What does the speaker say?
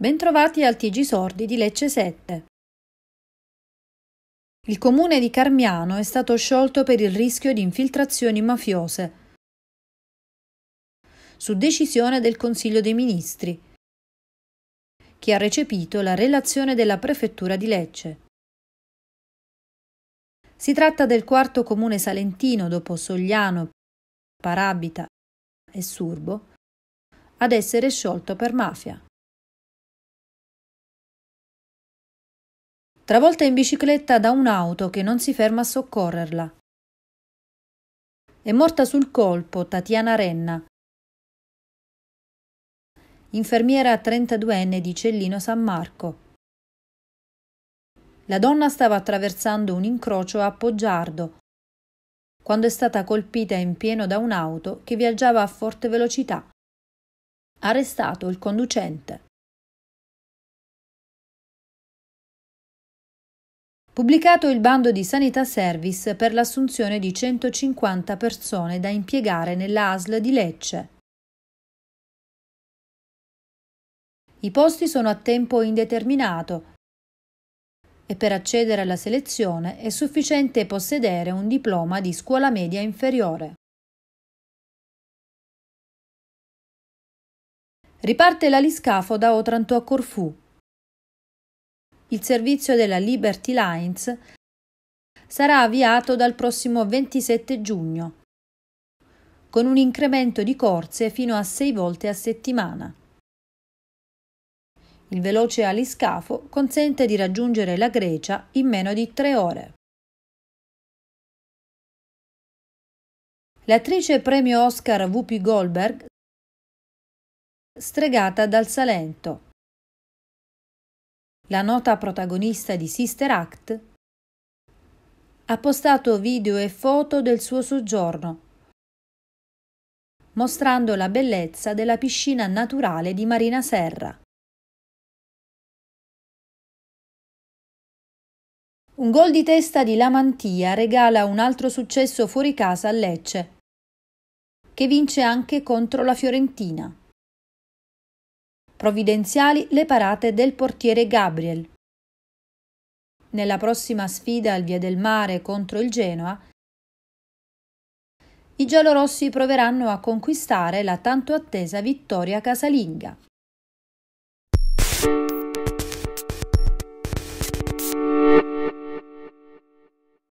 Bentrovati al TG Sordi di Lecce 7. Il comune di Carmiano è stato sciolto per il rischio di infiltrazioni mafiose su decisione del Consiglio dei Ministri, che ha recepito la relazione della Prefettura di Lecce. Si tratta del quarto comune salentino dopo Sogliano, Parabita e Surbo ad essere sciolto per mafia. travolta in bicicletta da un'auto che non si ferma a soccorrerla. È morta sul colpo Tatiana Renna, infermiera 32enne di Cellino San Marco. La donna stava attraversando un incrocio a Poggiardo, quando è stata colpita in pieno da un'auto che viaggiava a forte velocità. Arrestato il conducente. pubblicato il bando di Sanità Service per l'assunzione di 150 persone da impiegare nella ASL di Lecce. I posti sono a tempo indeterminato e per accedere alla selezione è sufficiente possedere un diploma di scuola media inferiore. Riparte l'aliscafo da Otranto a Corfù il servizio della Liberty Lines sarà avviato dal prossimo 27 giugno, con un incremento di corse fino a 6 volte a settimana. Il veloce aliscafo consente di raggiungere la Grecia in meno di 3 ore. L'attrice premio Oscar Whoopi Goldberg stregata dal Salento la nota protagonista di Sister Act, ha postato video e foto del suo soggiorno, mostrando la bellezza della piscina naturale di Marina Serra. Un gol di testa di Lamantia regala un altro successo fuori casa a Lecce, che vince anche contro la Fiorentina provvidenziali le parate del portiere Gabriel. Nella prossima sfida al Via del Mare contro il Genoa, i giallorossi proveranno a conquistare la tanto attesa vittoria casalinga.